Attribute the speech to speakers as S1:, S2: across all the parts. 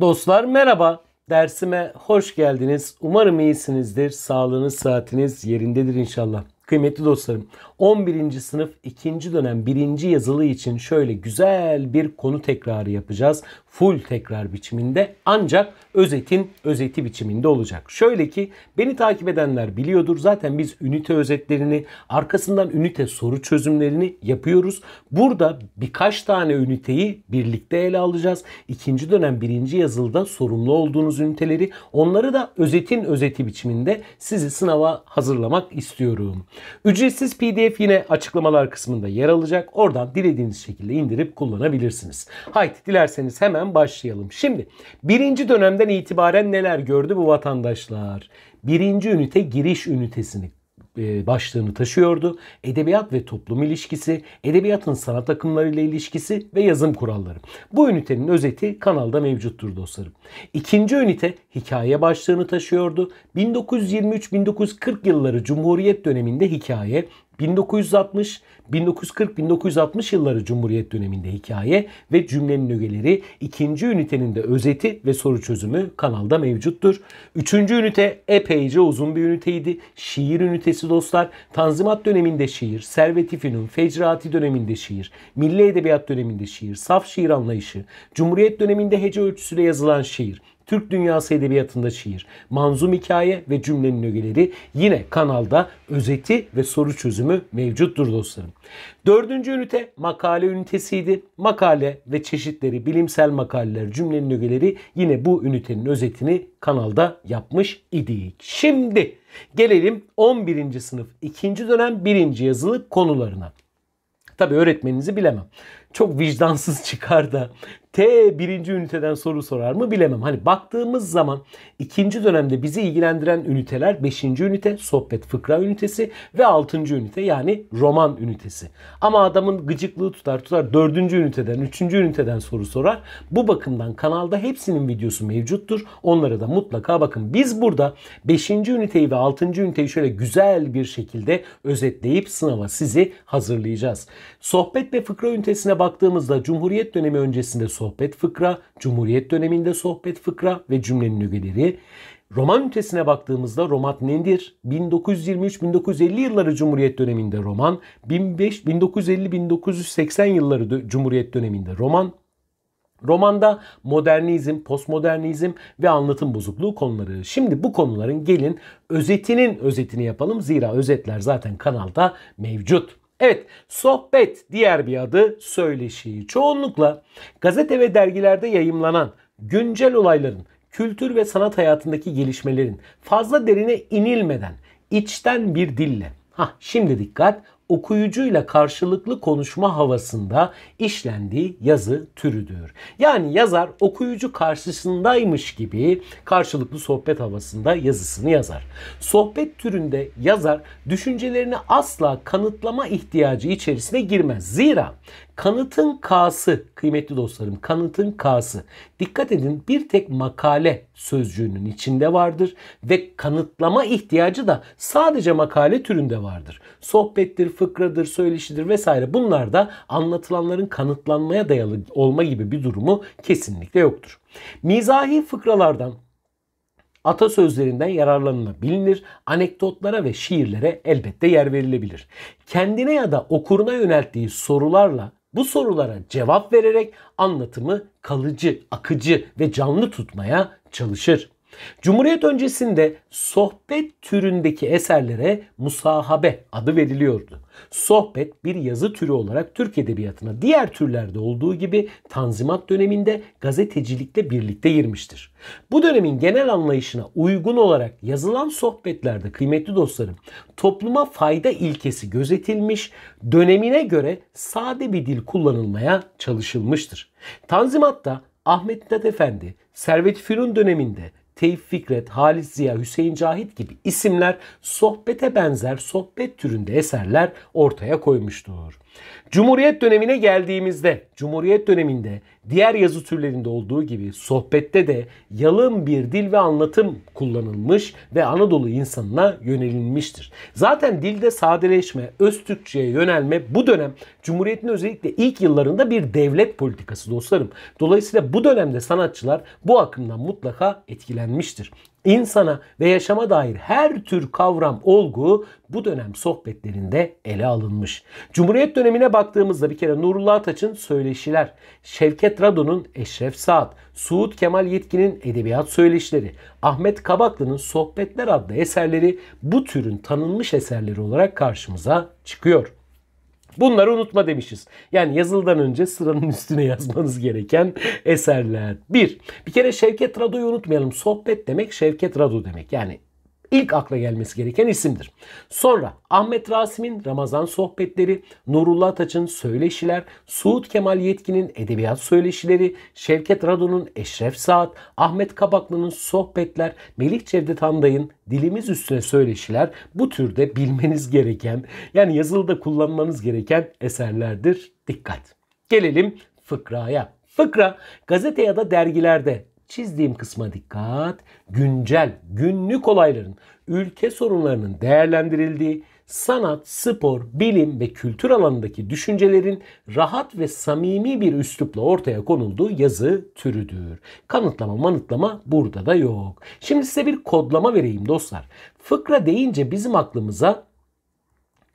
S1: Dostlar merhaba. Dersime hoş geldiniz. Umarım iyisinizdir. Sağlığınız, saatiniz yerindedir inşallah. Kıymetli dostlarım 11. sınıf 2. dönem 1. yazılı için şöyle güzel bir konu tekrarı yapacağız. Full tekrar biçiminde ancak özetin özeti biçiminde olacak. Şöyle ki beni takip edenler biliyordur zaten biz ünite özetlerini arkasından ünite soru çözümlerini yapıyoruz. Burada birkaç tane üniteyi birlikte ele alacağız. 2. dönem 1. yazılıda sorumlu olduğunuz üniteleri onları da özetin özeti biçiminde sizi sınava hazırlamak istiyorum. Ücretsiz PDF yine açıklamalar kısmında yer alacak. Oradan dilediğiniz şekilde indirip kullanabilirsiniz. Haydi dilerseniz hemen başlayalım. Şimdi birinci dönemden itibaren neler gördü bu vatandaşlar? Birinci ünite giriş ünitesini e, başlığını taşıyordu. Edebiyat ve toplum ilişkisi, edebiyatın sanat akımlarıyla ilişkisi ve yazım kuralları. Bu ünitenin özeti kanalda mevcuttur dostlarım. İkinci ünite hikaye başlığını taşıyordu. 1923-1940 yılları Cumhuriyet döneminde hikaye, 1960, 1940, 1960 yılları Cumhuriyet döneminde hikaye ve cümlenin ögeleri ikinci ünitenin de özeti ve soru çözümü kanalda mevcuttur. Üçüncü ünite epeyce uzun bir üniteydi. Şiir ünitesi dostlar. Tanzimat döneminde şiir, Servet-i Fünun, Fecrati döneminde şiir, Milli Edebiyat döneminde şiir, saf şiir anlayışı, Cumhuriyet döneminde hece ölçüsüyle yazılan şiir, Türk Dünyası Edebiyatı'nda şiir, manzum hikaye ve cümlenin ögeleri yine kanalda özeti ve soru çözümü mevcuttur dostlarım. Dördüncü ünite makale ünitesiydi. Makale ve çeşitleri, bilimsel makaleler, cümlenin ögeleri yine bu ünitenin özetini kanalda yapmış idik. Şimdi gelelim 11. sınıf 2. dönem 1. yazılı konularına. Tabi öğretmeninizi bilemem. Çok vicdansız çıkar da T birinci üniteden soru sorar mı bilemem. Hani baktığımız zaman ikinci dönemde bizi ilgilendiren üniteler beşinci ünite, sohbet fıkra ünitesi ve altıncı ünite yani roman ünitesi. Ama adamın gıcıklığı tutar tutar dördüncü üniteden, üçüncü üniteden soru sorar. Bu bakımdan kanalda hepsinin videosu mevcuttur. Onlara da mutlaka bakın. Biz burada beşinci üniteyi ve altıncı üniteyi şöyle güzel bir şekilde özetleyip sınava sizi hazırlayacağız. Sohbet ve fıkra ünitesine baktığımızda Cumhuriyet dönemi öncesinde sohbet sohbet fıkra, Cumhuriyet döneminde sohbet fıkra ve cümlenin ögeleri. Roman ünitesine baktığımızda roman nedir? 1923-1950 yılları Cumhuriyet döneminde roman, 1950-1980 yılları Cumhuriyet döneminde roman, Romanda modernizm, postmodernizm ve anlatım bozukluğu konuları. Şimdi bu konuların gelin özetinin özetini yapalım. Zira özetler zaten kanalda mevcut. Evet, sohbet diğer bir adı söyleşi. Çoğunlukla gazete ve dergilerde yayımlanan güncel olayların, kültür ve sanat hayatındaki gelişmelerin fazla derine inilmeden içten bir dille. Ha şimdi dikkat okuyucuyla karşılıklı konuşma havasında işlendiği yazı türüdür. Yani yazar okuyucu karşısındaymış gibi karşılıklı sohbet havasında yazısını yazar. Sohbet türünde yazar düşüncelerini asla kanıtlama ihtiyacı içerisine girmez. Zira Kanıtın K'sı kıymetli dostlarım kanıtın K'sı. Dikkat edin bir tek makale sözcüğünün içinde vardır ve kanıtlama ihtiyacı da sadece makale türünde vardır. Sohbettir, fıkradır, söyleşidir vesaire bunlar da anlatılanların kanıtlanmaya dayalı olma gibi bir durumu kesinlikle yoktur. Mizahi fıkralardan atasözlerinden yararlanılabilir, anekdotlara ve şiirlere elbette yer verilebilir. Kendine ya da okuruna yönelttiği sorularla bu sorulara cevap vererek anlatımı kalıcı, akıcı ve canlı tutmaya çalışır. Cumhuriyet öncesinde sohbet türündeki eserlere musahabe adı veriliyordu. Sohbet bir yazı türü olarak Türk edebiyatına diğer türlerde olduğu gibi Tanzimat döneminde gazetecilikle birlikte girmiştir. Bu dönemin genel anlayışına uygun olarak yazılan sohbetlerde kıymetli dostlarım topluma fayda ilkesi gözetilmiş, dönemine göre sade bir dil kullanılmaya çalışılmıştır. Tanzimat'ta Ahmet Mithat Efendi, Servet Fünun döneminde Tevfik Fikret, Halis Ziya, Hüseyin Cahit gibi isimler sohbete benzer sohbet türünde eserler ortaya koymuştur. Cumhuriyet dönemine geldiğimizde, Cumhuriyet döneminde diğer yazı türlerinde olduğu gibi sohbette de yalın bir dil ve anlatım kullanılmış ve Anadolu insanına yönelinmiştir. Zaten dilde sadeleşme, öz Türkçe'ye yönelme bu dönem Cumhuriyet'in özellikle ilk yıllarında bir devlet politikası dostlarım. Dolayısıyla bu dönemde sanatçılar bu akımdan mutlaka etkilenmiştir insana ve yaşama dair her tür kavram, olgu bu dönem sohbetlerinde ele alınmış. Cumhuriyet dönemine baktığımızda bir kere Nurullah Taç'ın söyleşiler, Şevket Radon'un Eşref Saat, Suud Kemal Yetkin'in edebiyat söyleşileri, Ahmet Kabaklı'nın Sohbetler adlı eserleri bu türün tanınmış eserleri olarak karşımıza çıkıyor. Bunları unutma demişiz. Yani yazıldan önce sıranın üstüne yazmanız gereken eserler. Bir, bir kere Şevket Rado'yu unutmayalım. Sohbet demek Şevket Rado demek. Yani ilk akla gelmesi gereken isimdir. Sonra Ahmet Rasim'in Ramazan sohbetleri, Nurullah Taç'ın söyleşiler, Suud Kemal Yetkin'in edebiyat söyleşileri, Şevket Radun'un Eşref Saat, Ahmet Kabaklı'nın sohbetler, Melih Cevdet Andayın dilimiz üstüne söyleşiler bu türde bilmeniz gereken yani yazılıda kullanmanız gereken eserlerdir. Dikkat. Gelelim fıkraya. Fıkra gazete ya da dergilerde Çizdiğim kısma dikkat. Güncel, günlük olayların, ülke sorunlarının değerlendirildiği, sanat, spor, bilim ve kültür alanındaki düşüncelerin rahat ve samimi bir üslupla ortaya konulduğu yazı türüdür. Kanıtlama manıtlama burada da yok. Şimdi size bir kodlama vereyim dostlar. Fıkra deyince bizim aklımıza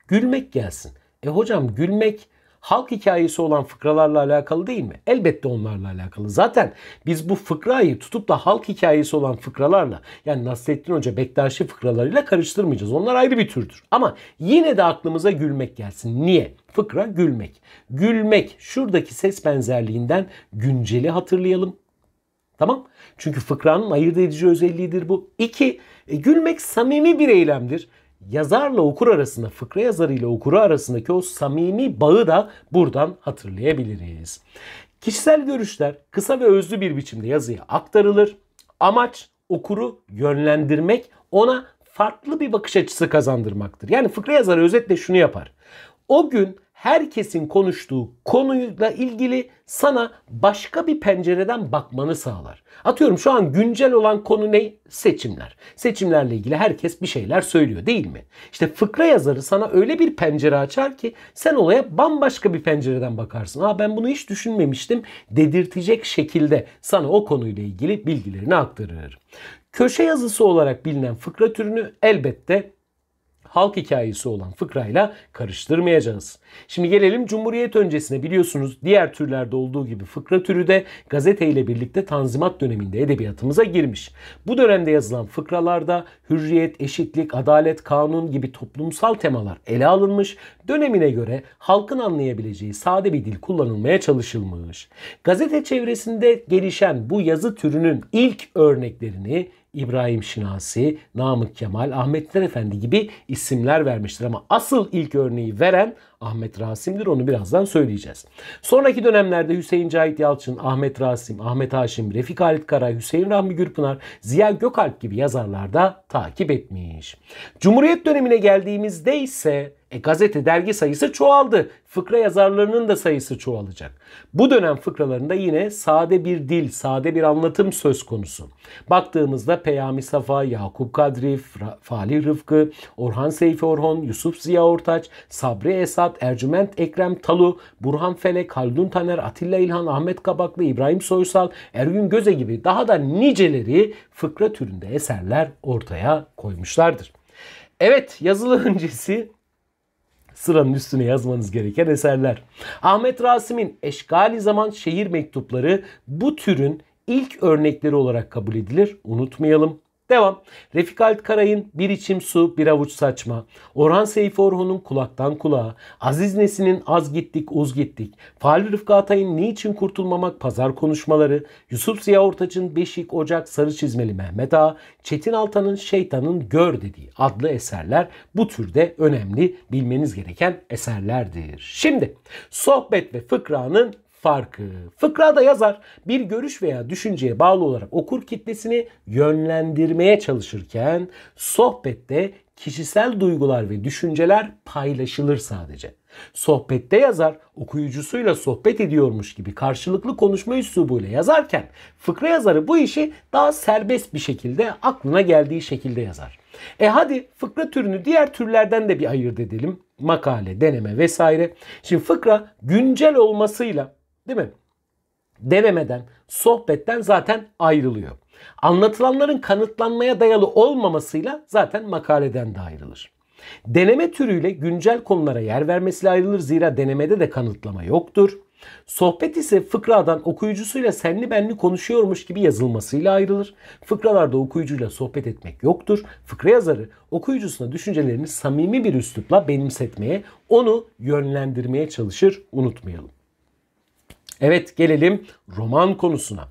S1: gülmek gelsin. E hocam gülmek halk hikayesi olan fıkralarla alakalı değil mi? Elbette onlarla alakalı. Zaten biz bu fıkrayı tutup da halk hikayesi olan fıkralarla yani Nasrettin Hoca Bektaşi fıkralarıyla karıştırmayacağız. Onlar ayrı bir türdür. Ama yine de aklımıza gülmek gelsin. Niye? Fıkra gülmek. Gülmek şuradaki ses benzerliğinden günceli hatırlayalım. Tamam? Çünkü fıkranın ayırt edici özelliğidir bu. İki, e, gülmek samimi bir eylemdir yazarla okur arasında, fıkra yazarıyla okuru arasındaki o samimi bağı da buradan hatırlayabiliriz. Kişisel görüşler kısa ve özlü bir biçimde yazıya aktarılır. Amaç okuru yönlendirmek, ona farklı bir bakış açısı kazandırmaktır. Yani fıkra yazarı özetle şunu yapar. O gün herkesin konuştuğu konuyla ilgili sana başka bir pencereden bakmanı sağlar. Atıyorum şu an güncel olan konu ne? Seçimler. Seçimlerle ilgili herkes bir şeyler söylüyor değil mi? İşte fıkra yazarı sana öyle bir pencere açar ki sen olaya bambaşka bir pencereden bakarsın. Aa ben bunu hiç düşünmemiştim dedirtecek şekilde sana o konuyla ilgili bilgilerini aktarır. Köşe yazısı olarak bilinen fıkra türünü elbette halk hikayesi olan fıkrayla karıştırmayacağız. Şimdi gelelim Cumhuriyet öncesine biliyorsunuz diğer türlerde olduğu gibi fıkra türü de gazeteyle birlikte Tanzimat döneminde edebiyatımıza girmiş. Bu dönemde yazılan fıkralarda hürriyet, eşitlik, adalet, kanun gibi toplumsal temalar ele alınmış. Dönemine göre halkın anlayabileceği sade bir dil kullanılmaya çalışılmış. Gazete çevresinde gelişen bu yazı türünün ilk örneklerini İbrahim Şinasi, Namık Kemal, Ahmetler Efendi gibi isimler vermiştir. Ama asıl ilk örneği veren Ahmet Rasim'dir. Onu birazdan söyleyeceğiz. Sonraki dönemlerde Hüseyin Cahit Yalçın, Ahmet Rasim, Ahmet Haşim, Refik Halit Karay, Hüseyin Rahmi Gürpınar, Ziya Gökalp gibi yazarlar da takip etmiş. Cumhuriyet dönemine geldiğimizde ise e gazete, dergi sayısı çoğaldı. Fıkra yazarlarının da sayısı çoğalacak. Bu dönem fıkralarında yine sade bir dil, sade bir anlatım söz konusu. Baktığımızda Peyami Safa, Yakup Kadri, Fali Rıfkı, Orhan Seyfi Orhon, Yusuf Ziya Ortaç, Sabri Esat, Ercüment Ekrem Talu, Burhan Felek, Haldun Taner, Atilla İlhan, Ahmet Kabaklı, İbrahim Soysal, Ergün Göze gibi daha da niceleri fıkra türünde eserler ortaya koymuşlardır. Evet yazılı öncesi sıranın üstüne yazmanız gereken eserler. Ahmet Rasim'in Eşgali Zaman Şehir Mektupları bu türün ilk örnekleri olarak kabul edilir. Unutmayalım. Devam. Refik Altkaray'ın Bir İçim Su Bir Avuç Saçma, Orhan Seyfi Orhun'un Kulaktan Kulağa, Aziz Nesin'in Az Gittik Uz Gittik, Fahri Rıfkı Atay'ın Niçin Kurtulmamak Pazar Konuşmaları, Yusuf Ziya Ortaç'ın Beşik Ocak Sarı Çizmeli Mehmet Ağa, Çetin Altan'ın Şeytanın Gör dediği adlı eserler bu türde önemli bilmeniz gereken eserlerdir. Şimdi sohbet ve fıkranın farkı. Fıkrada yazar bir görüş veya düşünceye bağlı olarak okur kitlesini yönlendirmeye çalışırken sohbette kişisel duygular ve düşünceler paylaşılır sadece. Sohbette yazar okuyucusuyla sohbet ediyormuş gibi karşılıklı konuşma üslubuyla yazarken fıkra yazarı bu işi daha serbest bir şekilde aklına geldiği şekilde yazar. E hadi fıkra türünü diğer türlerden de bir ayırt edelim. Makale, deneme vesaire. Şimdi fıkra güncel olmasıyla Değil mi? Denemeden, sohbetten zaten ayrılıyor. Anlatılanların kanıtlanmaya dayalı olmamasıyla zaten makaleden de ayrılır. Deneme türüyle güncel konulara yer vermesiyle ayrılır zira denemede de kanıtlama yoktur. Sohbet ise fıkradan okuyucusuyla senli benli konuşuyormuş gibi yazılmasıyla ayrılır. Fıkralarda okuyucuyla sohbet etmek yoktur. Fıkra yazarı okuyucusuna düşüncelerini samimi bir üslupla benimsetmeye, onu yönlendirmeye çalışır unutmayalım. Evet gelelim roman konusuna.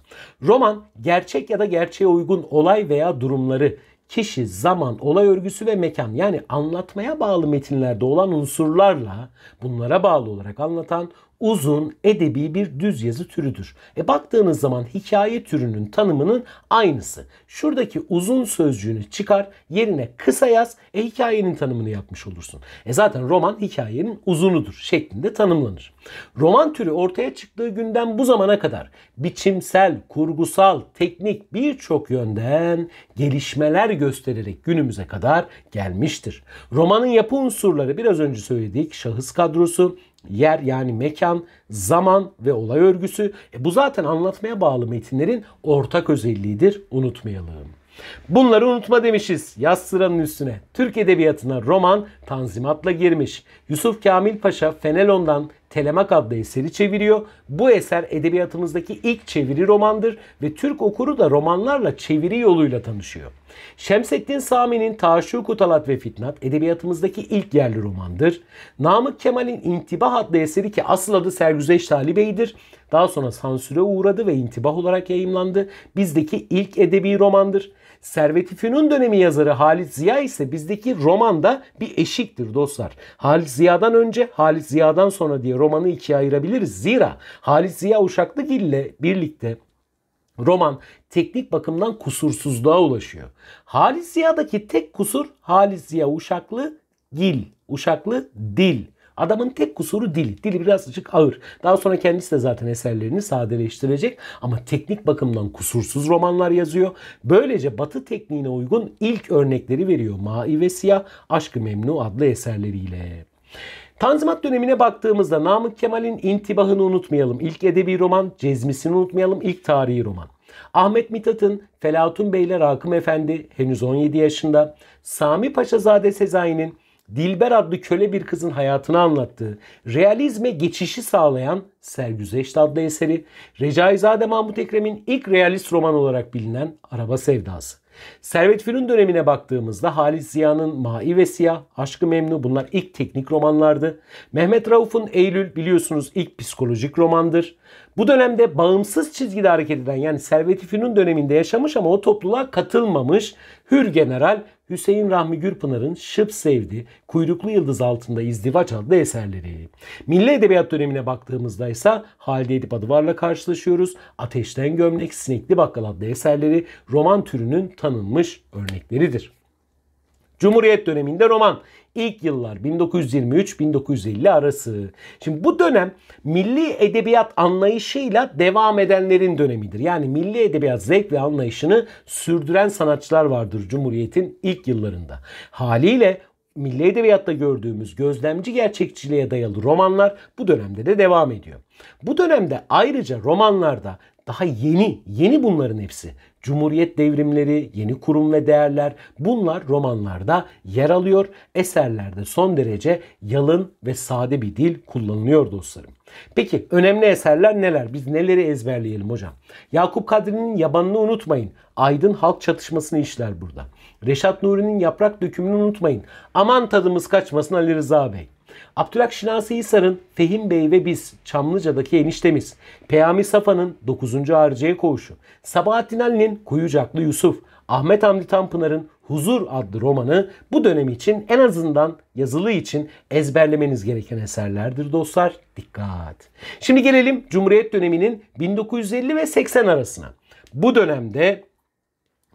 S1: Roman gerçek ya da gerçeğe uygun olay veya durumları kişi, zaman, olay örgüsü ve mekan yani anlatmaya bağlı metinlerde olan unsurlarla bunlara bağlı olarak anlatan uzun, edebi bir düz yazı türüdür. E baktığınız zaman hikaye türünün tanımının aynısı. Şuradaki uzun sözcüğünü çıkar, yerine kısa yaz, e hikayenin tanımını yapmış olursun. E zaten roman hikayenin uzunudur şeklinde tanımlanır. Roman türü ortaya çıktığı günden bu zamana kadar biçimsel, kurgusal, teknik birçok yönden gelişmeler göstererek günümüze kadar gelmiştir. Romanın yapı unsurları biraz önce söyledik. Şahıs kadrosu, yer yani mekan, zaman ve olay örgüsü. E bu zaten anlatmaya bağlı metinlerin ortak özelliğidir. Unutmayalım. Bunları unutma demişiz yaz sıranın üstüne. Türk Edebiyatı'na roman Tanzimat'la girmiş. Yusuf Kamil Paşa Fenelon'dan Telemak adlı eseri çeviriyor. Bu eser edebiyatımızdaki ilk çeviri romandır ve Türk okuru da romanlarla çeviri yoluyla tanışıyor. Şemsettin Sami'nin Taşuku Talat ve Fitnat edebiyatımızdaki ilk yerli romandır. Namık Kemal'in İntibah adlı eseri ki asıl adı Sergüzeş Talibe'ydir. Daha sonra sansüre uğradı ve intibah olarak yayımlandı. Bizdeki ilk edebi romandır. Servet-i Fünun dönemi yazarı Halit Ziya ise bizdeki romanda bir eşiktir dostlar. Halit Ziya'dan önce, Halit Ziya'dan sonra diye romanı ikiye ayırabiliriz. Zira Halit Ziya Uşaklıgil ile birlikte Roman teknik bakımdan kusursuzluğa ulaşıyor. Halis Ziya'daki tek kusur Halis Ziya uşaklı dil. Uşaklı dil. Adamın tek kusuru dil. Dili birazcık ağır. Daha sonra kendisi de zaten eserlerini sadeleştirecek. Ama teknik bakımdan kusursuz romanlar yazıyor. Böylece batı tekniğine uygun ilk örnekleri veriyor. Ma'i ve Siyah, Aşkı Memnu adlı eserleriyle. Tanzimat dönemine baktığımızda Namık Kemal'in intibahını unutmayalım. İlk edebi roman, Cezmisini unutmayalım. İlk tarihi roman. Ahmet Mithat'ın Felatun Beyler Rakım Efendi henüz 17 yaşında. Sami Paşazade Sezai'nin Dilber adlı köle bir kızın hayatını anlattığı, realizme geçişi sağlayan Sergüzeşt adlı eseri, Recaizade Mahmut Ekrem'in ilk realist roman olarak bilinen Araba Sevdası. Servet Fünun dönemine baktığımızda Halis Ziya'nın Mahi ve Siyah, Aşkı Memnu bunlar ilk teknik romanlardı. Mehmet Rauf'un Eylül biliyorsunuz ilk psikolojik romandır. Bu dönemde bağımsız çizgide hareket eden yani Servet Fünun döneminde yaşamış ama o topluluğa katılmamış Hür General Hüseyin Rahmi Gürpınar'ın Şıp Sevdi, Kuyruklu Yıldız Altında İzdivaç adlı eserleri. Milli Edebiyat dönemine baktığımızda ise Halide Edip Adıvar'la karşılaşıyoruz. Ateşten Gömlek, Sinekli Bakkal adlı eserleri roman türünün tanınmış örnekleridir. Cumhuriyet döneminde roman. İlk yıllar 1923-1950 arası. Şimdi bu dönem milli edebiyat anlayışıyla devam edenlerin dönemidir. Yani milli edebiyat zevk ve anlayışını sürdüren sanatçılar vardır Cumhuriyet'in ilk yıllarında. Haliyle milli edebiyatta gördüğümüz gözlemci gerçekçiliğe dayalı romanlar bu dönemde de devam ediyor. Bu dönemde ayrıca romanlarda daha yeni, yeni bunların hepsi. Cumhuriyet devrimleri, yeni kurum ve değerler bunlar romanlarda yer alıyor. Eserlerde son derece yalın ve sade bir dil kullanılıyor dostlarım. Peki önemli eserler neler? Biz neleri ezberleyelim hocam? Yakup Kadri'nin Yabanını unutmayın. Aydın halk çatışmasını işler burada. Reşat Nuri'nin yaprak dökümünü unutmayın. Aman tadımız kaçmasın Ali Rıza Bey. Abdülhak Şinasihisar'ın Fehim Bey ve biz Çamlıca'daki eniştemiz, Peyami Safa'nın 9. harcıya Koğuşu, Sabahattin Ali'nin Kuyucaklı Yusuf, Ahmet Hamdi Tanpınar'ın Huzur adlı romanı bu dönem için en azından yazılı için ezberlemeniz gereken eserlerdir dostlar. Dikkat! Şimdi gelelim Cumhuriyet döneminin 1950 ve 80 arasına. Bu dönemde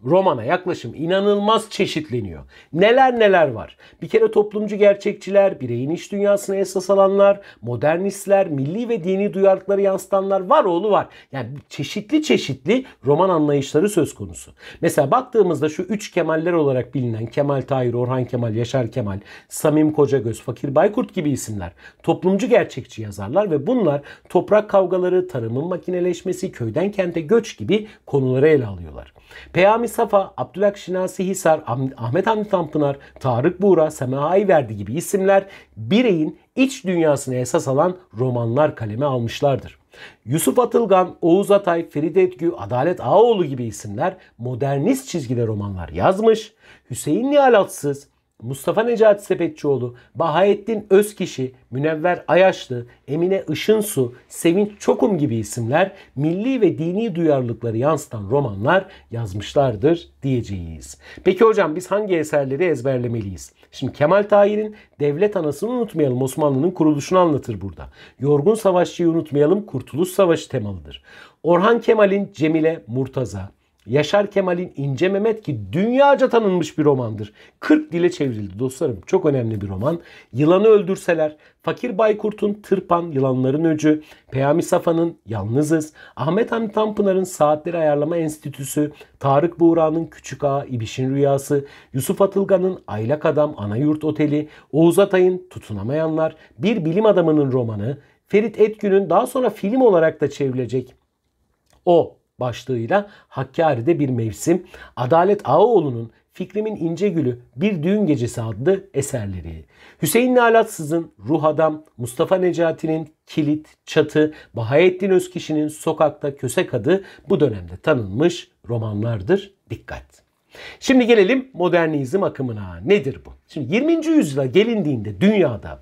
S1: romana yaklaşım inanılmaz çeşitleniyor. Neler neler var. Bir kere toplumcu gerçekçiler, bireyin iç dünyasına esas alanlar, modernistler, milli ve dini duyarlılıkları yansıtanlar var oğlu var. Yani çeşitli çeşitli roman anlayışları söz konusu. Mesela baktığımızda şu üç Kemaller olarak bilinen Kemal Tahir, Orhan Kemal, Yaşar Kemal, Samim Kocagöz, Fakir Baykurt gibi isimler toplumcu gerçekçi yazarlar ve bunlar toprak kavgaları, tarımın makineleşmesi, köyden kente göç gibi konuları ele alıyorlar. Peyami Sami Safa, Abdülhak Şinasi Hisar, Ahmet Hamdi Tanpınar, Tarık Buğra, Semahai Ayverdi gibi isimler bireyin iç dünyasını esas alan romanlar kaleme almışlardır. Yusuf Atılgan, Oğuz Atay, Feride Etgü, Adalet Ağoğlu gibi isimler modernist çizgide romanlar yazmış. Hüseyin Nihal Atsız, Mustafa Necati Sepetçioğlu, Bahayettin Özkişi, Münevver Ayaşlı, Emine Işınsu, Sevinç Çokum gibi isimler milli ve dini duyarlılıkları yansıtan romanlar yazmışlardır diyeceğiz. Peki hocam biz hangi eserleri ezberlemeliyiz? Şimdi Kemal Tahir'in Devlet Anasını Unutmayalım Osmanlı'nın kuruluşunu anlatır burada. Yorgun Savaşçı'yı unutmayalım Kurtuluş Savaşı temalıdır. Orhan Kemal'in Cemile Murtaza, Yaşar Kemal'in İnce Mehmet ki dünyaca tanınmış bir romandır. 40 dile çevrildi dostlarım. Çok önemli bir roman. Yılanı Öldürseler, Fakir Baykurt'un Tırpan, Yılanların Öcü, Peyami Safa'nın Yalnızız, Ahmet Hamdi Tanpınar'ın Saatleri Ayarlama Enstitüsü, Tarık Buğra'nın Küçük Ağa, İbiş'in Rüyası, Yusuf Atılgan'ın Aylak Adam, Anayurt Oteli, Oğuz Atay'ın Tutunamayanlar, Bir Bilim Adamı'nın romanı, Ferit Etgün'ün daha sonra film olarak da çevrilecek o başlığıyla Hakkari'de bir mevsim, Adalet Ağaoğlu'nun Fikrimin İnce Gülü Bir Düğün Gecesi adlı eserleri. Hüseyin Nalatsız'ın Ruh Adam, Mustafa Necati'nin Kilit, Çatı, Bahayettin Özkişi'nin Sokakta Kösek adı bu dönemde tanınmış romanlardır. Dikkat! Şimdi gelelim modernizm akımına. Nedir bu? Şimdi 20. yüzyıla gelindiğinde dünyada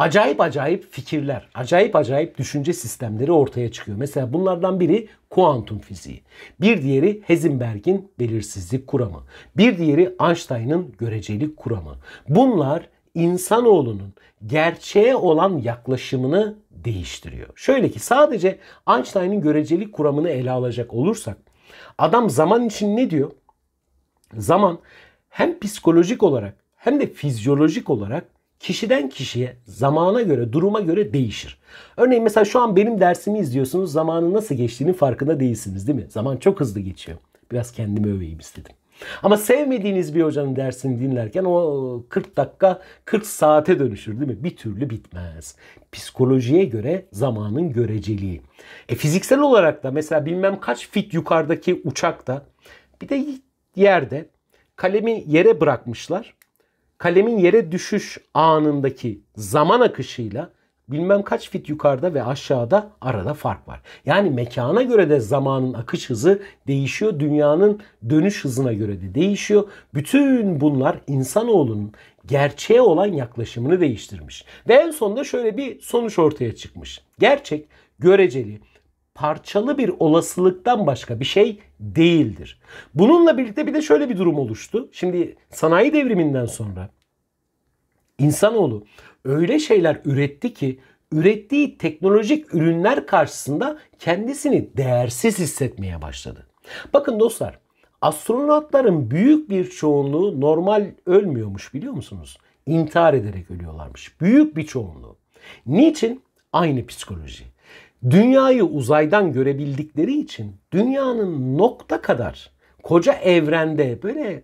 S1: acayip acayip fikirler, acayip acayip düşünce sistemleri ortaya çıkıyor. Mesela bunlardan biri kuantum fiziği. Bir diğeri Heisenberg'in belirsizlik kuramı. Bir diğeri Einstein'ın görecelik kuramı. Bunlar insanoğlunun gerçeğe olan yaklaşımını değiştiriyor. Şöyle ki sadece Einstein'ın görecelik kuramını ele alacak olursak adam zaman için ne diyor? Zaman hem psikolojik olarak hem de fizyolojik olarak kişiden kişiye, zamana göre, duruma göre değişir. Örneğin mesela şu an benim dersimi izliyorsunuz. Zamanın nasıl geçtiğini farkında değilsiniz değil mi? Zaman çok hızlı geçiyor. Biraz kendimi öveyim istedim. Ama sevmediğiniz bir hocanın dersini dinlerken o 40 dakika 40 saate dönüşür değil mi? Bir türlü bitmez. Psikolojiye göre zamanın göreceliği. E fiziksel olarak da mesela bilmem kaç fit yukarıdaki uçakta bir de yerde kalemi yere bırakmışlar kalemin yere düşüş anındaki zaman akışıyla bilmem kaç fit yukarıda ve aşağıda arada fark var. Yani mekana göre de zamanın akış hızı değişiyor, dünyanın dönüş hızına göre de değişiyor. Bütün bunlar insanoğlunun gerçeğe olan yaklaşımını değiştirmiş. Ve en sonunda şöyle bir sonuç ortaya çıkmış. Gerçek göreceli, parçalı bir olasılıktan başka bir şey değildir. Bununla birlikte bir de şöyle bir durum oluştu. Şimdi sanayi devriminden sonra insanoğlu öyle şeyler üretti ki ürettiği teknolojik ürünler karşısında kendisini değersiz hissetmeye başladı. Bakın dostlar, astronotların büyük bir çoğunluğu normal ölmüyormuş biliyor musunuz? İntihar ederek ölüyorlarmış. Büyük bir çoğunluğu. Niçin? Aynı psikoloji dünyayı uzaydan görebildikleri için dünyanın nokta kadar koca evrende böyle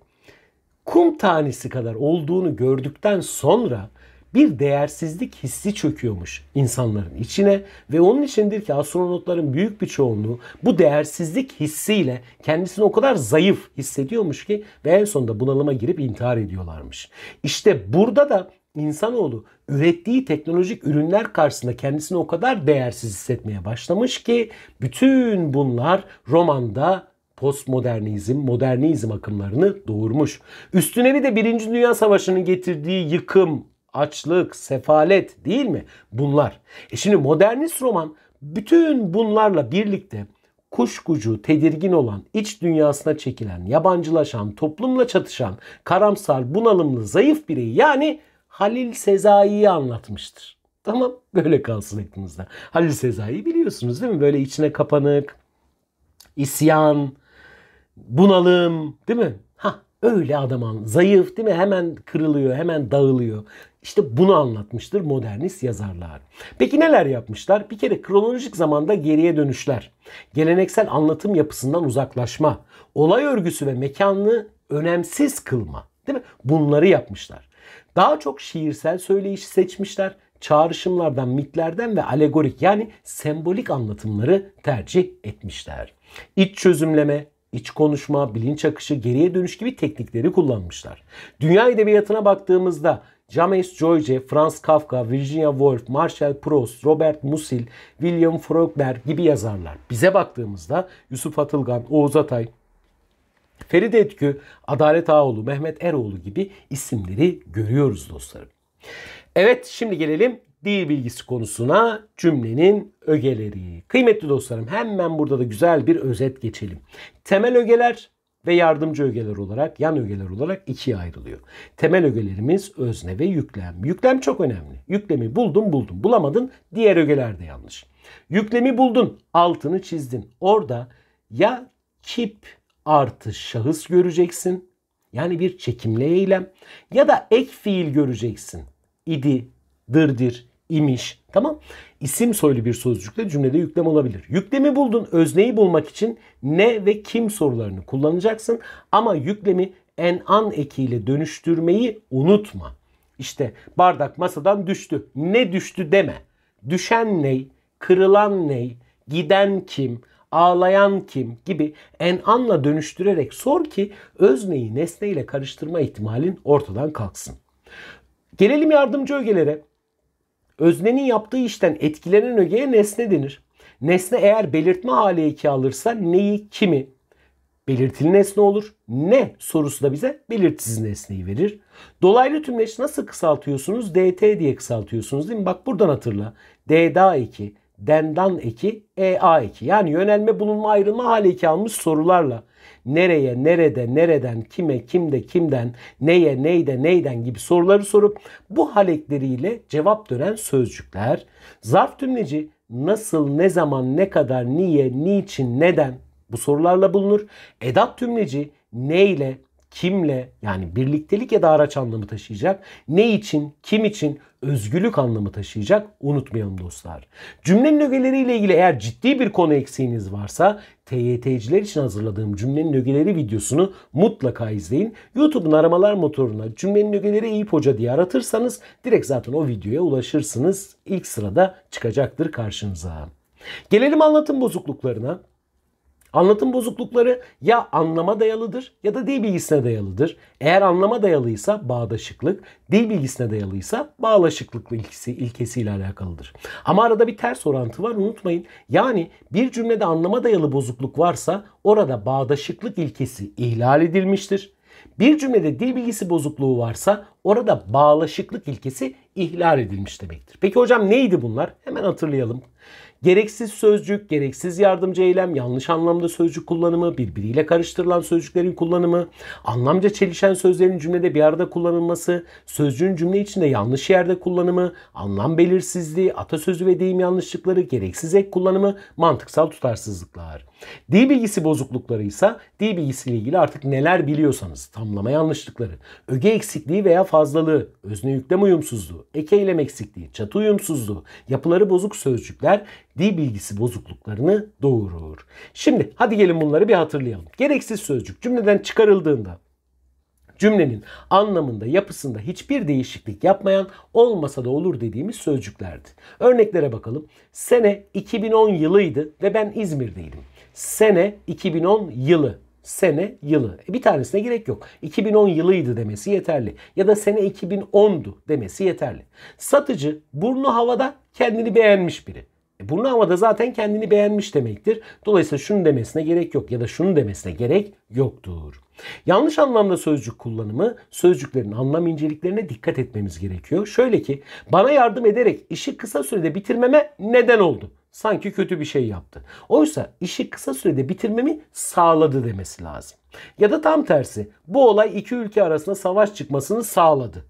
S1: kum tanesi kadar olduğunu gördükten sonra bir değersizlik hissi çöküyormuş insanların içine ve onun içindir ki astronotların büyük bir çoğunluğu bu değersizlik hissiyle kendisini o kadar zayıf hissediyormuş ki ve en sonunda bunalıma girip intihar ediyorlarmış. İşte burada da insanoğlu ürettiği teknolojik ürünler karşısında kendisini o kadar değersiz hissetmeye başlamış ki bütün bunlar romanda postmodernizm, modernizm akımlarını doğurmuş. Üstüne bir de Birinci Dünya Savaşı'nın getirdiği yıkım, açlık, sefalet değil mi? Bunlar. E şimdi modernist roman bütün bunlarla birlikte kuşkucu, tedirgin olan, iç dünyasına çekilen, yabancılaşan, toplumla çatışan, karamsar, bunalımlı, zayıf bireyi yani Halil Sezai'yi anlatmıştır. Tamam böyle kalsın aklınızda. Halil Sezai'yi biliyorsunuz değil mi? Böyle içine kapanık, isyan, bunalım değil mi? Ha öyle adaman, zayıf değil mi? Hemen kırılıyor, hemen dağılıyor. İşte bunu anlatmıştır modernist yazarlar. Peki neler yapmışlar? Bir kere kronolojik zamanda geriye dönüşler, geleneksel anlatım yapısından uzaklaşma, olay örgüsü ve mekanını önemsiz kılma, değil mi? Bunları yapmışlar. Daha çok şiirsel söyleyiş seçmişler. Çağrışımlardan, mitlerden ve alegorik yani sembolik anlatımları tercih etmişler. İç çözümleme, iç konuşma, bilinç akışı, geriye dönüş gibi teknikleri kullanmışlar. Dünya edebiyatına baktığımızda James Joyce, Franz Kafka, Virginia Woolf, Marcel Proust, Robert Musil, William Faulkner gibi yazarlar. Bize baktığımızda Yusuf Atılgan, Oğuz Atay, Feride Etkü, Adalet Ağoğlu, Mehmet Eroğlu gibi isimleri görüyoruz dostlarım. Evet şimdi gelelim dil bilgisi konusuna cümlenin ögeleri. Kıymetli dostlarım hemen burada da güzel bir özet geçelim. Temel ögeler ve yardımcı ögeler olarak, yan ögeler olarak ikiye ayrılıyor. Temel ögelerimiz özne ve yüklem. Yüklem çok önemli. Yüklemi buldun buldun, bulamadın diğer ögeler de yanlış. Yüklemi buldun, altını çizdin. Orada ya keep artı şahıs göreceksin. Yani bir çekimli eylem ya da ek fiil göreceksin. İdi, dırdir, imiş. Tamam. İsim soylu bir sözcükle cümlede yüklem olabilir. Yüklemi buldun. Özneyi bulmak için ne ve kim sorularını kullanacaksın. Ama yüklemi en an ekiyle dönüştürmeyi unutma. İşte bardak masadan düştü. Ne düştü deme. Düşen ney? Kırılan ney? Giden kim? ağlayan kim gibi en'anla dönüştürerek sor ki özneyi nesneyle karıştırma ihtimalin ortadan kalksın. Gelelim yardımcı ögelere. Öznenin yaptığı işten etkilenen ögeye nesne denir. Nesne eğer belirtme hali iki alırsa neyi, kimi, belirtili nesne olur. Ne sorusu da bize belirtisiz nesneyi verir. Dolaylı tümleş nasıl kısaltıyorsunuz? DT diye kısaltıyorsunuz değil mi? Bak buradan hatırla. d DDA2, dendan eki, EA eki. Yani yönelme, bulunma, ayrılma hale eki almış sorularla nereye, nerede, nereden, kime, kimde, kimden, neye, neyde, neyden gibi soruları sorup bu halekleriyle cevap dönen sözcükler. Zarf tümleci nasıl, ne zaman, ne kadar, niye, niçin, neden bu sorularla bulunur. Edat tümleci neyle, kimle yani birliktelik ya da araç anlamı taşıyacak. Ne için, kim için özgürlük anlamı taşıyacak. Unutmayalım dostlar. Cümlenin ile ilgili eğer ciddi bir konu eksiğiniz varsa TYT'ciler için hazırladığım cümlenin ögeleri videosunu mutlaka izleyin. YouTube'un aramalar motoruna cümlenin ögeleri Eyüp Hoca diye aratırsanız direkt zaten o videoya ulaşırsınız. İlk sırada çıkacaktır karşınıza. Gelelim anlatım bozukluklarına. Anlatım bozuklukları ya anlama dayalıdır ya da dil bilgisine dayalıdır. Eğer anlama dayalıysa bağdaşıklık, dil bilgisine dayalıysa bağlaşıklık ilkesi, ilkesiyle alakalıdır. Ama arada bir ters orantı var unutmayın. Yani bir cümlede anlama dayalı bozukluk varsa orada bağdaşıklık ilkesi ihlal edilmiştir. Bir cümlede dil bilgisi bozukluğu varsa orada bağlaşıklık ilkesi ihlal edilmiş demektir. Peki hocam neydi bunlar? Hemen hatırlayalım. Gereksiz sözcük, gereksiz yardımcı eylem, yanlış anlamda sözcük kullanımı, birbiriyle karıştırılan sözcüklerin kullanımı, anlamca çelişen sözlerin cümlede bir arada kullanılması, sözcüğün cümle içinde yanlış yerde kullanımı, anlam belirsizliği, atasözü ve deyim yanlışlıkları, gereksiz ek kullanımı, mantıksal tutarsızlıklar. Dil bilgisi bozuklukları ise dil bilgisiyle ilgili artık neler biliyorsanız, tamlama yanlışlıkları, öge eksikliği veya fazlalığı, özne yüklem uyumsuzluğu, ek eylem eksikliği, çatı uyumsuzluğu, yapıları bozuk sözcükler ciddi bilgisi bozukluklarını doğurur. Şimdi hadi gelin bunları bir hatırlayalım. Gereksiz sözcük cümleden çıkarıldığında cümlenin anlamında yapısında hiçbir değişiklik yapmayan olmasa da olur dediğimiz sözcüklerdi. Örneklere bakalım. Sene 2010 yılıydı ve ben İzmir'deydim. Sene 2010 yılı sene yılı. E, bir tanesine gerek yok. 2010 yılıydı demesi yeterli. Ya da sene 2010'du demesi yeterli. Satıcı burnu havada kendini beğenmiş biri. E, Burnu da zaten kendini beğenmiş demektir. Dolayısıyla şunu demesine gerek yok ya da şunu demesine gerek yoktur. Yanlış anlamda sözcük kullanımı sözcüklerin anlam inceliklerine dikkat etmemiz gerekiyor. Şöyle ki bana yardım ederek işi kısa sürede bitirmeme neden oldu. Sanki kötü bir şey yaptı. Oysa işi kısa sürede bitirmemi sağladı demesi lazım. Ya da tam tersi bu olay iki ülke arasında savaş çıkmasını sağladı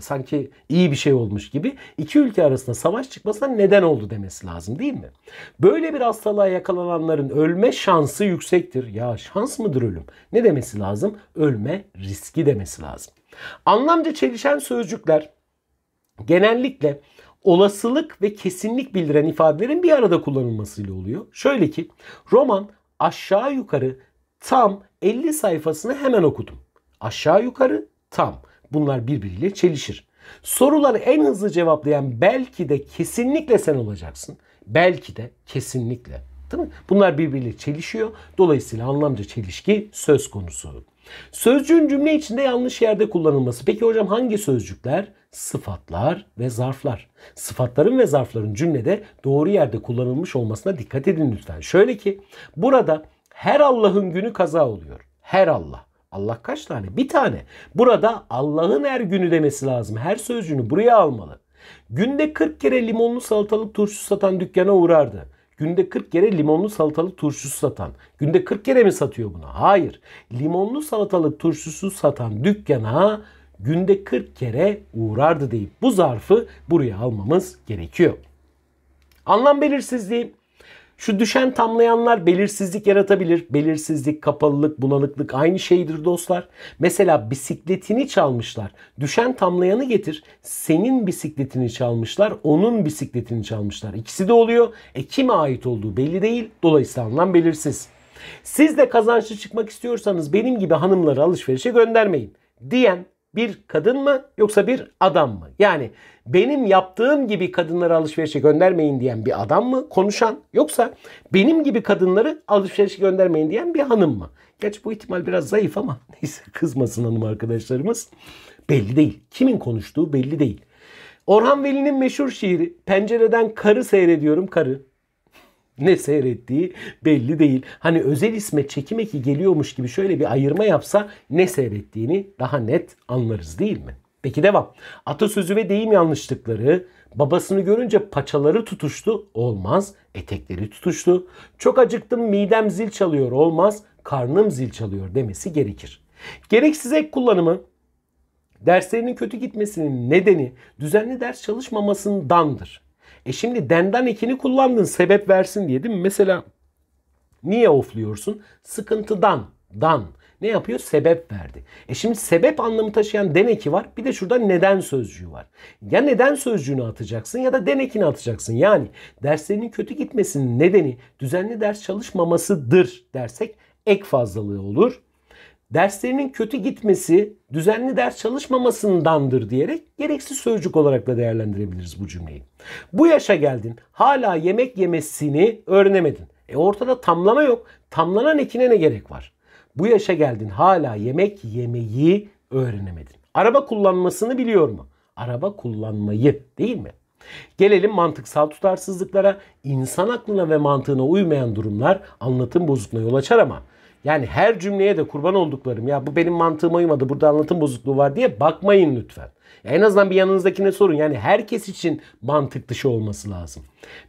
S1: sanki iyi bir şey olmuş gibi iki ülke arasında savaş çıkmasına neden oldu demesi lazım değil mi? Böyle bir hastalığa yakalananların ölme şansı yüksektir. Ya şans mıdır ölüm? Ne demesi lazım? Ölme riski demesi lazım. Anlamca çelişen sözcükler genellikle olasılık ve kesinlik bildiren ifadelerin bir arada kullanılmasıyla oluyor. Şöyle ki roman aşağı yukarı tam 50 sayfasını hemen okudum. Aşağı yukarı tam bunlar birbiriyle çelişir. Soruları en hızlı cevaplayan belki de kesinlikle sen olacaksın. Belki de kesinlikle. Değil mi? Bunlar birbiriyle çelişiyor. Dolayısıyla anlamca çelişki söz konusu. Sözcüğün cümle içinde yanlış yerde kullanılması. Peki hocam hangi sözcükler? Sıfatlar ve zarflar. Sıfatların ve zarfların cümlede doğru yerde kullanılmış olmasına dikkat edin lütfen. Şöyle ki burada her Allah'ın günü kaza oluyor. Her Allah. Allah kaç tane? Bir tane. Burada Allah'ın her günü demesi lazım. Her sözcüğünü buraya almalı. Günde 40 kere limonlu salatalık turşu satan dükkana uğrardı. Günde 40 kere limonlu salatalık turşusu satan. Günde 40 kere mi satıyor bunu? Hayır. Limonlu salatalık turşusu satan dükkana günde 40 kere uğrardı deyip bu zarfı buraya almamız gerekiyor. Anlam belirsizliği şu düşen tamlayanlar belirsizlik yaratabilir. Belirsizlik, kapalılık, bulanıklık aynı şeydir dostlar. Mesela bisikletini çalmışlar. Düşen tamlayanı getir. Senin bisikletini çalmışlar, onun bisikletini çalmışlar. İkisi de oluyor. E kime ait olduğu belli değil. Dolayısıyla anlam belirsiz. Siz de kazançlı çıkmak istiyorsanız benim gibi hanımları alışverişe göndermeyin diyen bir kadın mı yoksa bir adam mı? Yani benim yaptığım gibi kadınları alışverişe göndermeyin diyen bir adam mı konuşan yoksa benim gibi kadınları alışverişe göndermeyin diyen bir hanım mı? Geç bu ihtimal biraz zayıf ama neyse kızmasın hanım arkadaşlarımız. Belli değil. Kimin konuştuğu belli değil. Orhan Veli'nin meşhur şiiri Pencereden karı seyrediyorum karı ne seyrettiği belli değil. Hani özel isme çekim eki geliyormuş gibi şöyle bir ayırma yapsa ne seyrettiğini daha net anlarız değil mi? Peki devam. Atasözü ve deyim yanlışlıkları babasını görünce paçaları tutuştu olmaz etekleri tutuştu. Çok acıktım midem zil çalıyor olmaz karnım zil çalıyor demesi gerekir. Gereksiz ek kullanımı derslerinin kötü gitmesinin nedeni düzenli ders çalışmamasındandır. E şimdi denden ekini kullandın sebep versin diye değil mi? Mesela niye ofluyorsun? Sıkıntıdan, dan. Ne yapıyor? Sebep verdi. E şimdi sebep anlamı taşıyan deneki var. Bir de şurada neden sözcüğü var. Ya neden sözcüğünü atacaksın ya da denekini atacaksın. Yani derslerinin kötü gitmesinin nedeni düzenli ders çalışmamasıdır dersek ek fazlalığı olur derslerinin kötü gitmesi düzenli ders çalışmamasındandır diyerek gereksiz sözcük olarak da değerlendirebiliriz bu cümleyi. Bu yaşa geldin hala yemek yemesini öğrenemedin. E ortada tamlama yok. Tamlanan ekine ne gerek var? Bu yaşa geldin hala yemek yemeyi öğrenemedin. Araba kullanmasını biliyor mu? Araba kullanmayı değil mi? Gelelim mantıksal tutarsızlıklara. İnsan aklına ve mantığına uymayan durumlar anlatım bozukluğuna yol açar ama yani her cümleye de kurban olduklarım ya bu benim mantığıma uymadı burada anlatım bozukluğu var diye bakmayın lütfen. En azından bir yanınızdakine sorun. Yani herkes için mantık dışı olması lazım.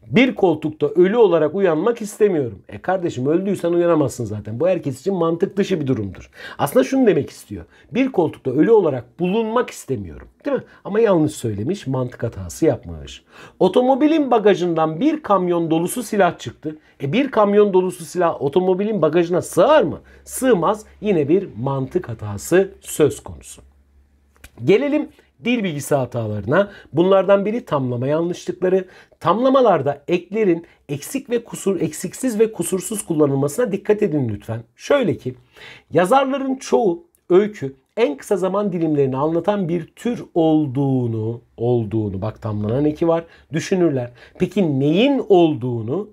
S1: Bir koltukta ölü olarak uyanmak istemiyorum. E kardeşim öldüysen uyanamazsın zaten. Bu herkes için mantık dışı bir durumdur. Aslında şunu demek istiyor. Bir koltukta ölü olarak bulunmak istemiyorum. Değil mi? Ama yanlış söylemiş, mantık hatası yapmış. Otomobilin bagajından bir kamyon dolusu silah çıktı. E bir kamyon dolusu silah otomobilin bagajına sığar mı? Sığmaz. Yine bir mantık hatası söz konusu. Gelelim dil bilgisi hatalarına, bunlardan biri tamlama yanlışlıkları, tamlamalarda eklerin eksik ve kusur eksiksiz ve kusursuz kullanılmasına dikkat edin lütfen. Şöyle ki yazarların çoğu öykü en kısa zaman dilimlerini anlatan bir tür olduğunu, olduğunu bak tamlanan eki var düşünürler. Peki neyin olduğunu?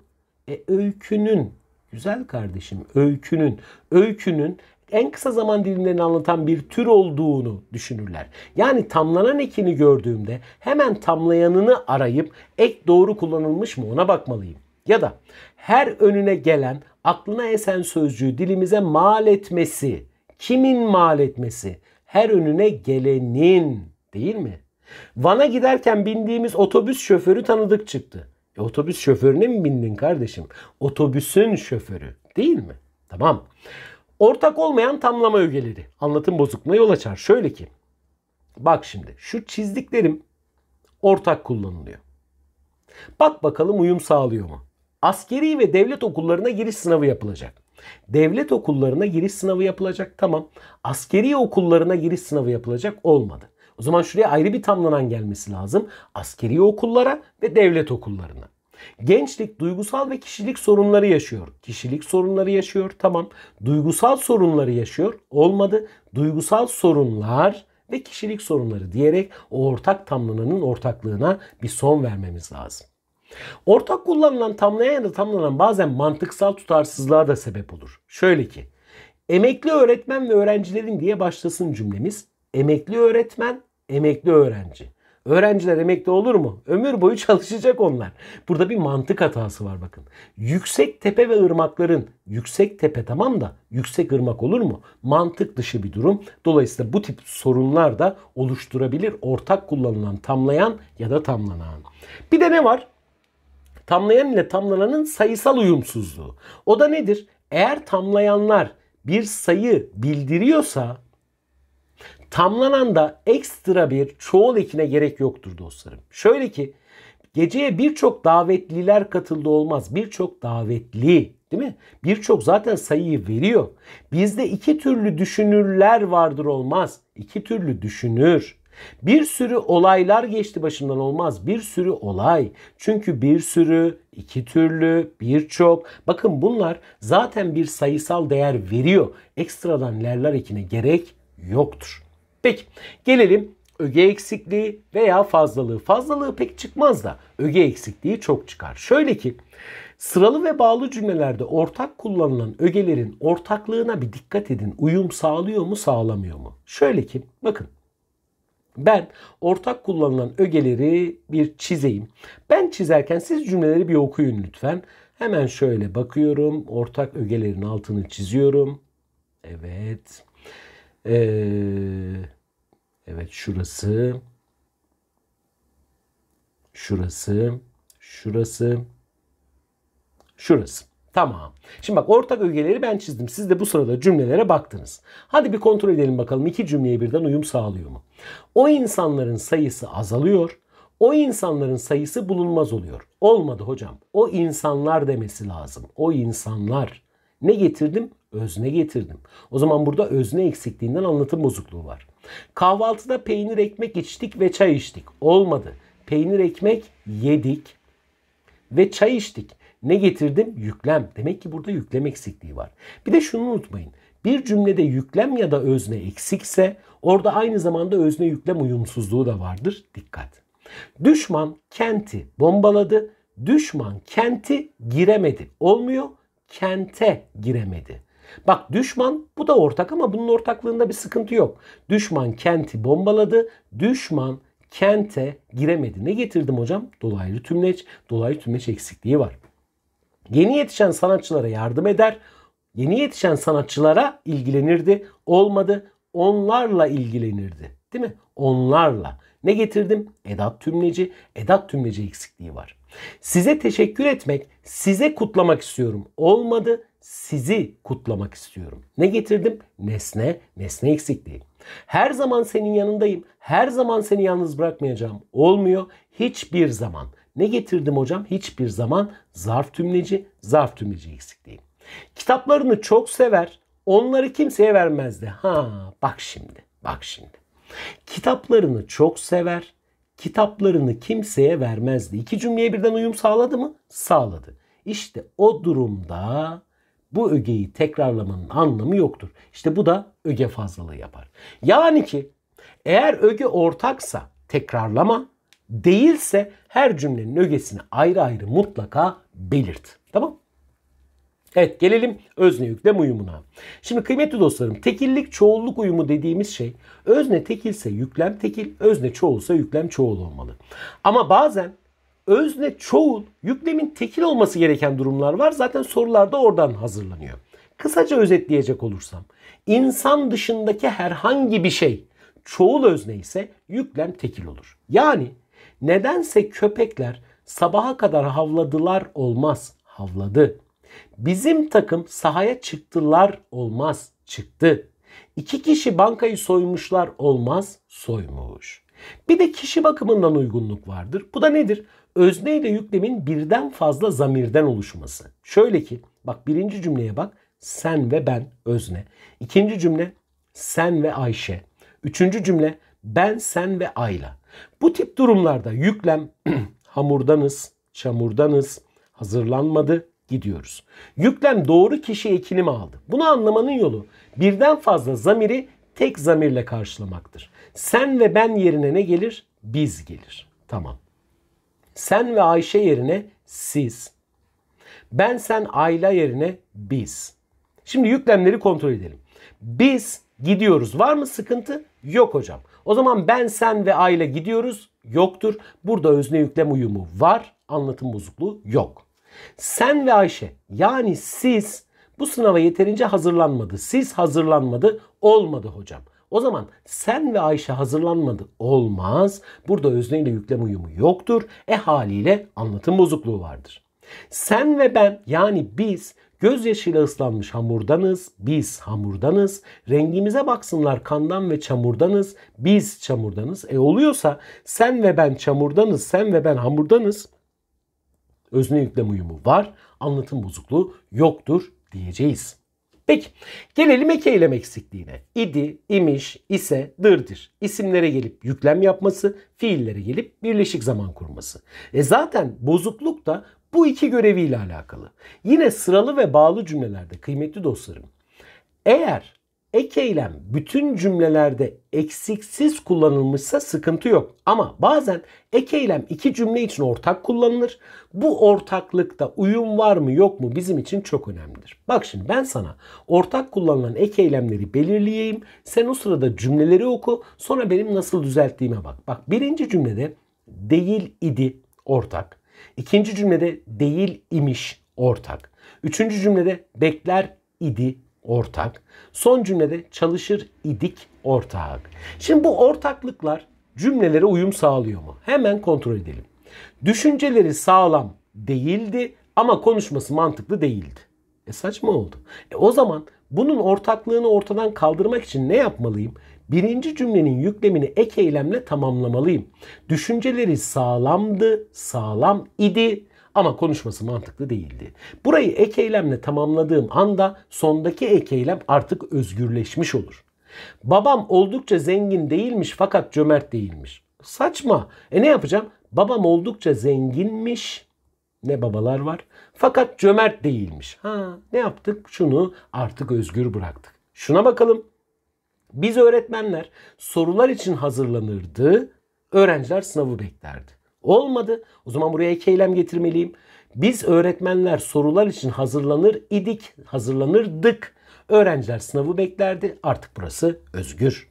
S1: E öykünün Güzel kardeşim öykünün, öykünün en kısa zaman dilimlerini anlatan bir tür olduğunu düşünürler. Yani tamlanan ekini gördüğümde hemen tamlayanını arayıp ek doğru kullanılmış mı ona bakmalıyım. Ya da her önüne gelen aklına esen sözcüğü dilimize mal etmesi. Kimin mal etmesi? Her önüne gelenin değil mi? Van'a giderken bindiğimiz otobüs şoförü tanıdık çıktı. E, otobüs şoförüne mi bindin kardeşim? Otobüsün şoförü değil mi? Tamam. Ortak olmayan tamlama ögeleri anlatım bozukluğuna yol açar. Şöyle ki bak şimdi şu çizdiklerim ortak kullanılıyor. Bak bakalım uyum sağlıyor mu? Askeri ve devlet okullarına giriş sınavı yapılacak. Devlet okullarına giriş sınavı yapılacak tamam. Askeri okullarına giriş sınavı yapılacak olmadı. O zaman şuraya ayrı bir tamlanan gelmesi lazım. Askeri okullara ve devlet okullarına. Gençlik duygusal ve kişilik sorunları yaşıyor. Kişilik sorunları yaşıyor. Tamam. Duygusal sorunları yaşıyor. Olmadı. Duygusal sorunlar ve kişilik sorunları diyerek o ortak tamlananın ortaklığına bir son vermemiz lazım. Ortak kullanılan tamlaya ya da tamlanan bazen mantıksal tutarsızlığa da sebep olur. Şöyle ki, emekli öğretmen ve öğrencilerin diye başlasın cümlemiz. Emekli öğretmen, emekli öğrenci. Öğrenciler emekli olur mu? Ömür boyu çalışacak onlar. Burada bir mantık hatası var bakın. Yüksek tepe ve ırmakların yüksek tepe tamam da yüksek ırmak olur mu? Mantık dışı bir durum. Dolayısıyla bu tip sorunlar da oluşturabilir ortak kullanılan tamlayan ya da tamlanan. Bir de ne var? Tamlayan ile tamlananın sayısal uyumsuzluğu. O da nedir? Eğer tamlayanlar bir sayı bildiriyorsa Tamlanan da ekstra bir çoğul ekine gerek yoktur dostlarım. Şöyle ki geceye birçok davetliler katıldı olmaz. Birçok davetli değil mi? Birçok zaten sayıyı veriyor. Bizde iki türlü düşünürler vardır olmaz. İki türlü düşünür. Bir sürü olaylar geçti başından olmaz. Bir sürü olay. Çünkü bir sürü, iki türlü, birçok. Bakın bunlar zaten bir sayısal değer veriyor. Ekstradan lerler ekine gerek yoktur. Peki gelelim öge eksikliği veya fazlalığı. Fazlalığı pek çıkmaz da öge eksikliği çok çıkar. Şöyle ki sıralı ve bağlı cümlelerde ortak kullanılan ögelerin ortaklığına bir dikkat edin. Uyum sağlıyor mu sağlamıyor mu? Şöyle ki bakın ben ortak kullanılan ögeleri bir çizeyim. Ben çizerken siz cümleleri bir okuyun lütfen. Hemen şöyle bakıyorum. Ortak ögelerin altını çiziyorum. Evet. Ee, evet şurası. Şurası. Şurası. Şurası. Tamam. Şimdi bak ortak ögeleri ben çizdim. Siz de bu sırada cümlelere baktınız. Hadi bir kontrol edelim bakalım iki cümleye birden uyum sağlıyor mu? O insanların sayısı azalıyor. O insanların sayısı bulunmaz oluyor. Olmadı hocam. O insanlar demesi lazım. O insanlar. Ne getirdim? Özne getirdim. O zaman burada özne eksikliğinden anlatım bozukluğu var. Kahvaltıda peynir ekmek içtik ve çay içtik. Olmadı. Peynir ekmek yedik ve çay içtik. Ne getirdim? Yüklem. Demek ki burada yüklem eksikliği var. Bir de şunu unutmayın. Bir cümlede yüklem ya da özne eksikse orada aynı zamanda özne yüklem uyumsuzluğu da vardır. Dikkat. Düşman kenti bombaladı. Düşman kenti giremedi. Olmuyor. Kente giremedi. Bak düşman bu da ortak ama bunun ortaklığında bir sıkıntı yok. Düşman kenti bombaladı. Düşman kente giremedi. Ne getirdim hocam? Dolaylı tümleç. Dolaylı tümleç eksikliği var. Yeni yetişen sanatçılara yardım eder. Yeni yetişen sanatçılara ilgilenirdi. Olmadı. Onlarla ilgilenirdi. Değil mi? Onlarla. Ne getirdim? Edat tümleci. Edat tümleci eksikliği var. Size teşekkür etmek, size kutlamak istiyorum. Olmadı sizi kutlamak istiyorum. Ne getirdim? Nesne, nesne eksikliği. Her zaman senin yanındayım. Her zaman seni yalnız bırakmayacağım. Olmuyor. Hiçbir zaman. Ne getirdim hocam? Hiçbir zaman zarf tümleci, zarf tümleci eksikliği. Kitaplarını çok sever. Onları kimseye vermezdi. Ha bak şimdi, bak şimdi. Kitaplarını çok sever. Kitaplarını kimseye vermezdi. İki cümleye birden uyum sağladı mı? Sağladı. İşte o durumda bu ögeyi tekrarlamanın anlamı yoktur. İşte bu da öge fazlalığı yapar. Yani ki eğer öge ortaksa tekrarlama değilse her cümlenin ögesini ayrı ayrı mutlaka belirt. Tamam? Evet gelelim özne yüklem uyumuna. Şimdi kıymetli dostlarım tekillik çoğulluk uyumu dediğimiz şey özne tekilse yüklem tekil, özne çoğulsa yüklem çoğul olmalı. Ama bazen özne çoğul yüklemin tekil olması gereken durumlar var. Zaten sorularda oradan hazırlanıyor. Kısaca özetleyecek olursam insan dışındaki herhangi bir şey çoğul özne ise yüklem tekil olur. Yani nedense köpekler sabaha kadar havladılar olmaz havladı. Bizim takım sahaya çıktılar olmaz çıktı. İki kişi bankayı soymuşlar olmaz soymuş. Bir de kişi bakımından uygunluk vardır. Bu da nedir? Özne ile yüklemin birden fazla zamirden oluşması. Şöyle ki bak birinci cümleye bak. Sen ve ben özne. İkinci cümle sen ve Ayşe. Üçüncü cümle ben, sen ve Ayla. Bu tip durumlarda yüklem hamurdanız, çamurdanız, hazırlanmadı, gidiyoruz. Yüklem doğru kişi ekinimi aldı? Bunu anlamanın yolu birden fazla zamiri tek zamirle karşılamaktır. Sen ve ben yerine ne gelir? Biz gelir. Tamam. Sen ve Ayşe yerine siz. Ben sen Ayla yerine biz. Şimdi yüklemleri kontrol edelim. Biz gidiyoruz. Var mı sıkıntı? Yok hocam. O zaman ben sen ve Ayla gidiyoruz. Yoktur. Burada özne yüklem uyumu var. Anlatım bozukluğu yok. Sen ve Ayşe yani siz bu sınava yeterince hazırlanmadı. Siz hazırlanmadı. Olmadı hocam. O zaman sen ve Ayşe hazırlanmadı. Olmaz. Burada özne ile yüklem uyumu yoktur. E haliyle anlatım bozukluğu vardır. Sen ve ben yani biz gözyaşıyla ıslanmış hamurdanız, biz hamurdanız. Rengimize baksınlar kandan ve çamurdanız, biz çamurdanız. E oluyorsa sen ve ben çamurdanız, sen ve ben hamurdanız. Özne yüklem uyumu var, anlatım bozukluğu yoktur diyeceğiz. Peki gelelim eke eylem eksikliğine. İdi, imiş, ise, dırdır. İsimlere gelip yüklem yapması, fiillere gelip birleşik zaman kurması. E zaten bozukluk da bu iki göreviyle alakalı. Yine sıralı ve bağlı cümlelerde kıymetli dostlarım. Eğer ek eylem bütün cümlelerde eksiksiz kullanılmışsa sıkıntı yok. Ama bazen ek eylem iki cümle için ortak kullanılır. Bu ortaklıkta uyum var mı yok mu bizim için çok önemlidir. Bak şimdi ben sana ortak kullanılan ek eylemleri belirleyeyim. Sen o sırada cümleleri oku. Sonra benim nasıl düzelttiğime bak. Bak birinci cümlede değil idi ortak. İkinci cümlede değil imiş ortak. Üçüncü cümlede bekler idi ortak. Son cümlede çalışır idik ortak. Şimdi bu ortaklıklar cümlelere uyum sağlıyor mu? Hemen kontrol edelim. Düşünceleri sağlam değildi ama konuşması mantıklı değildi. E saçma oldu. E o zaman bunun ortaklığını ortadan kaldırmak için ne yapmalıyım? Birinci cümlenin yüklemini ek eylemle tamamlamalıyım. Düşünceleri sağlamdı, sağlam idi ama konuşması mantıklı değildi. Burayı ek eylemle tamamladığım anda sondaki ek eylem artık özgürleşmiş olur. Babam oldukça zengin değilmiş fakat cömert değilmiş. Saçma. E ne yapacağım? Babam oldukça zenginmiş. Ne babalar var. Fakat cömert değilmiş. Ha ne yaptık? Şunu artık özgür bıraktık. Şuna bakalım. Biz öğretmenler sorular için hazırlanırdı. Öğrenciler sınavı beklerdi. Olmadı. O zaman buraya ek eylem getirmeliyim. Biz öğretmenler sorular için hazırlanır idik, hazırlanırdık. Öğrenciler sınavı beklerdi. Artık burası özgür.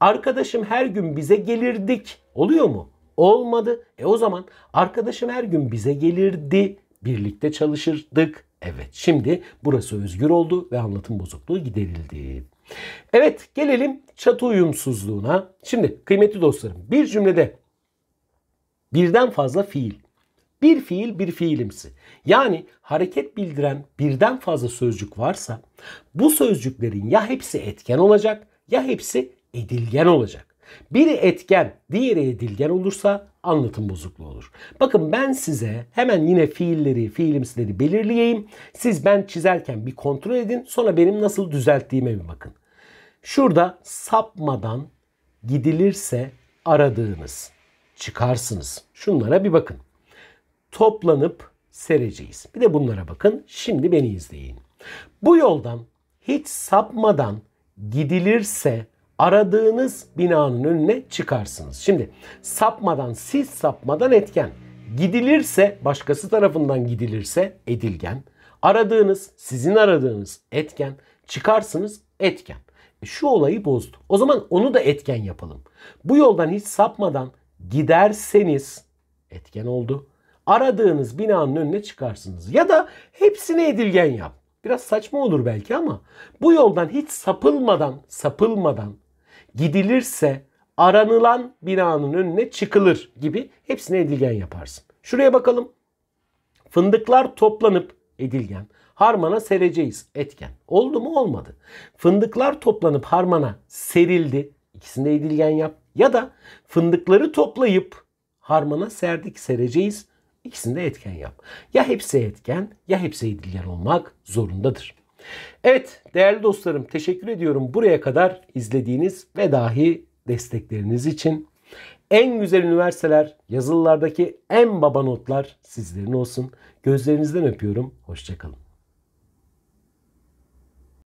S1: Arkadaşım her gün bize gelirdik. Oluyor mu? Olmadı. E o zaman arkadaşım her gün bize gelirdi. Birlikte çalışırdık. Evet şimdi burası özgür oldu ve anlatım bozukluğu giderildi. Evet gelelim çatı uyumsuzluğuna. Şimdi kıymetli dostlarım bir cümlede Birden fazla fiil. Bir fiil bir fiilimsi. Yani hareket bildiren birden fazla sözcük varsa bu sözcüklerin ya hepsi etken olacak ya hepsi edilgen olacak. Biri etken, diğeri edilgen olursa anlatım bozukluğu olur. Bakın ben size hemen yine fiilleri, fiilimsileri belirleyeyim. Siz ben çizerken bir kontrol edin. Sonra benim nasıl düzelttiğime bir bakın. Şurada sapmadan gidilirse aradığınız çıkarsınız. Şunlara bir bakın. Toplanıp sereceğiz. Bir de bunlara bakın. Şimdi beni izleyin. Bu yoldan hiç sapmadan gidilirse aradığınız binanın önüne çıkarsınız. Şimdi sapmadan siz sapmadan etken gidilirse başkası tarafından gidilirse edilgen aradığınız sizin aradığınız etken çıkarsınız etken. E şu olayı bozdu. O zaman onu da etken yapalım. Bu yoldan hiç sapmadan giderseniz etken oldu. Aradığınız binanın önüne çıkarsınız. Ya da hepsini edilgen yap. Biraz saçma olur belki ama bu yoldan hiç sapılmadan, sapılmadan gidilirse aranılan binanın önüne çıkılır gibi hepsini edilgen yaparsın. Şuraya bakalım. Fındıklar toplanıp edilgen. Harmana sereceğiz etken. Oldu mu olmadı. Fındıklar toplanıp harmana serildi. İkisini de edilgen yap. Ya da fındıkları toplayıp harmana serdik sereceğiz. İkisinde etken yap. Ya hepsi etken ya hepsi edilgen olmak zorundadır. Evet değerli dostlarım teşekkür ediyorum buraya kadar izlediğiniz ve dahi destekleriniz için. En güzel üniversiteler, yazılılardaki en baba notlar sizlerin olsun. Gözlerinizden öpüyorum. Hoşçakalın.